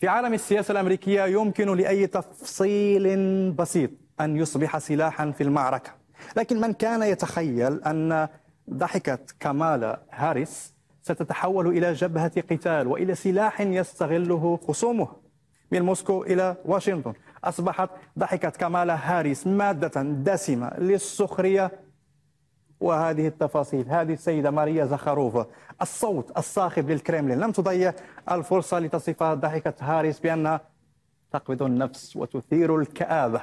في عالم السياسة الأمريكية يمكن لأي تفصيل بسيط أن يصبح سلاحا في المعركة لكن من كان يتخيل أن ضحكة كامالا هاريس ستتحول إلى جبهة قتال وإلى سلاح يستغله خصومه من موسكو إلى واشنطن أصبحت ضحكة كامالا هاريس مادة دسمة للسخرية وهذه التفاصيل هذه السيدة ماريا زخاروفا الصوت الصاخب للكريملين لم تضيع الفرصة لتصف ضحكة هاريس بأنها تقبض النفس وتثير الكآبة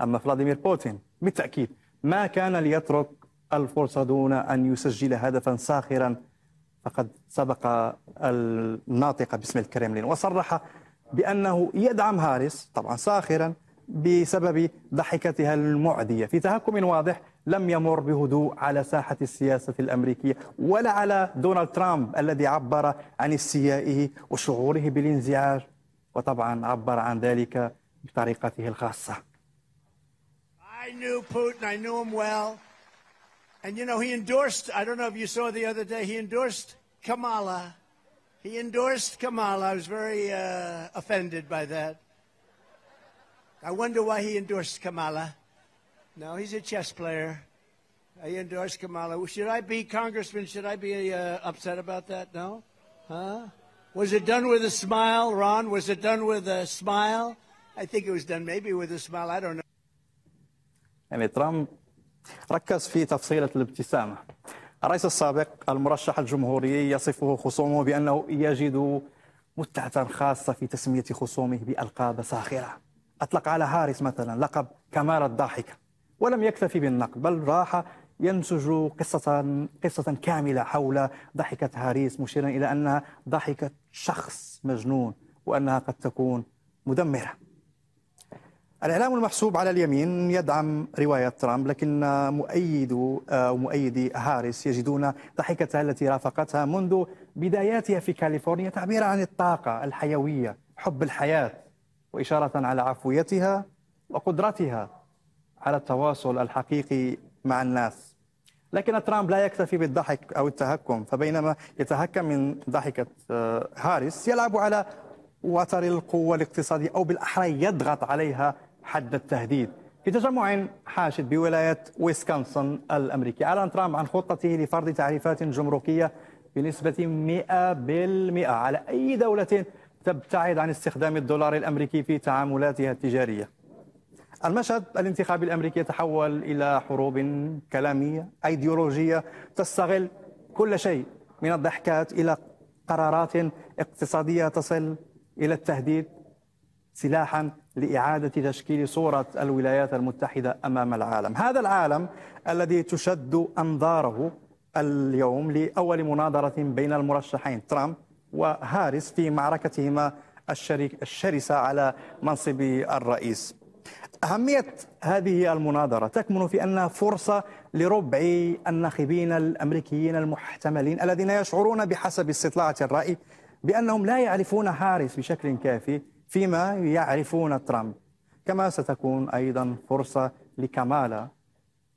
أما فلاديمير بوتين بالتأكيد ما كان ليترك الفرصة دون أن يسجل هدفا ساخرا فقد سبق الناطق باسم الكريملين وصرح بأنه يدعم هاريس طبعا ساخرا بسبب ضحكتها المعدية في تهكم واضح لم يمر بهدوء على ساحة السياسة الأمريكية ولا على دونالد ترامب الذي عبر عن استيائه وشعوره بالانزعاج وطبعا عبر عن ذلك بطريقته الخاصة I knew Putin, I knew him well. And you know, he endorsed, I don't know if you saw the other day, he endorsed Kamala. He endorsed Kamala. I was very uh, offended by that. I wonder why he endorsed Kamala. No, he's a chess player. I endorsed Kamala. Should I be congressman? Should I be uh, upset about that? No? Huh? Was it done with a smile, Ron? Was it done with a smile? I think it was done maybe with a smile. I don't know. يعني ترامب ركز في تفصيلة الابتسامة الرئيس السابق المرشح الجمهوري يصفه خصومه بأنه يجد متعة خاصة في تسمية خصومه بألقاب ساخرة أطلق على هاريس مثلا لقب كمال الضاحكة ولم يكتفي بالنقد بل راح ينسج قصة قصة كاملة حول ضحكة هاريس مشيرا إلى أنها ضحكة شخص مجنون وأنها قد تكون مدمرة الإعلام المحسوب على اليمين يدعم رواية ترامب لكن مؤيد أو آه، مؤيدي هاريس يجدون ضحكتها التي رافقتها منذ بداياتها في كاليفورنيا تعبير عن الطاقة الحيوية حب الحياة وإشارة على عفويتها وقدرتها على التواصل الحقيقي مع الناس لكن ترامب لا يكتفي بالضحك أو التهكم فبينما يتهكم من ضحكة آه، هاريس يلعب على وتر القوة الاقتصادية أو بالأحرى يضغط عليها حد التهديد في تجمع حاشد بولاية ويسكونسن الأمريكي أعلن ترامب عن خطته لفرض تعريفات جمركية بنسبة 100% على أي دولة تبتعد عن استخدام الدولار الامريكي في تعاملاتها التجاريه. المشهد الانتخابي الامريكي يتحول الى حروب كلاميه ايديولوجيه تستغل كل شيء من الضحكات الى قرارات اقتصاديه تصل الى التهديد سلاحا لاعاده تشكيل صوره الولايات المتحده امام العالم. هذا العالم الذي تشد انظاره اليوم لاول مناظره بين المرشحين ترامب وهاريس في معركتهما الشرسة على منصب الرئيس أهمية هذه المناظرة تكمن في أنها فرصة لربع الناخبين الأمريكيين المحتملين الذين يشعرون بحسب استطلاعة الرأي بأنهم لا يعرفون هاريس بشكل كافي فيما يعرفون ترامب كما ستكون أيضا فرصة لكمالا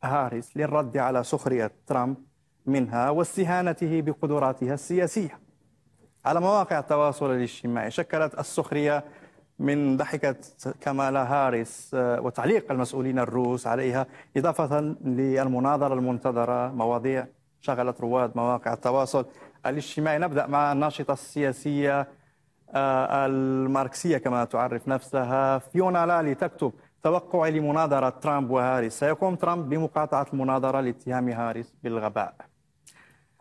هاريس للرد على سخرية ترامب منها واستهانته بقدراتها السياسيه على مواقع التواصل الاجتماعي شكلت السخرية من ضحكة كمالا هاريس آه، وتعليق المسؤولين الروس عليها إضافة للمناظرة المنتظرة مواضيع شغلت رواد مواقع التواصل الاجتماعي نبدأ مع الناشطة السياسية آه، الماركسية كما تعرف نفسها فيونا لالي تكتب توقع لمناظرة ترامب وهاريس سيقوم ترامب بمقاطعة المناظرة لاتهام هاريس بالغباء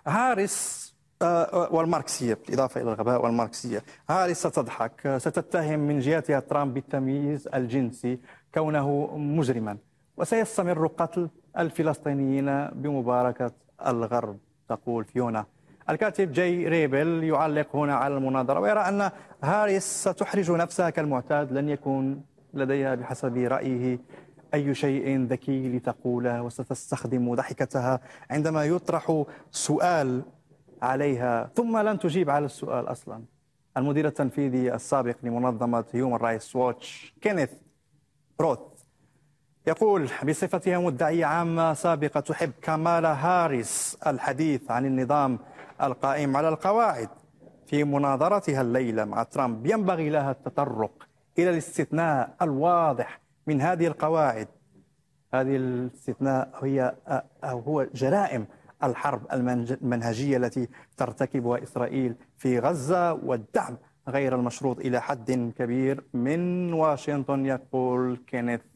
هاريس آه، والماركسيه بالاضافه الى الغباء والماركسيه هاري ستضحك آه، ستتهم من جهتها ترامب بالتمييز الجنسي كونه مجرما وسيستمر قتل الفلسطينيين بمباركه الغرب تقول فيونا الكاتب جاي ريبل يعلق هنا على المناظره ويرى ان هاريس ستحرج نفسها كالمعتاد لن يكون لديها بحسب رايه أي شيء ذكي لتقوله وستستخدم ضحكتها عندما يطرح سؤال عليها ثم لن تجيب على السؤال أصلا المدير التنفيذي السابق لمنظمة هيومن رايتس واتش كينيث روث يقول بصفتها مدعية عامة سابقة تحب كمالا هاريس الحديث عن النظام القائم على القواعد في مناظرتها الليلة مع ترامب ينبغي لها التطرق إلى الاستثناء الواضح من هذه القواعد هذه الاستثناء هي أو هو جرائم الحرب المنهجية التي ترتكبها إسرائيل في غزة والدعم غير المشروط إلى حد كبير من واشنطن يقول كينيث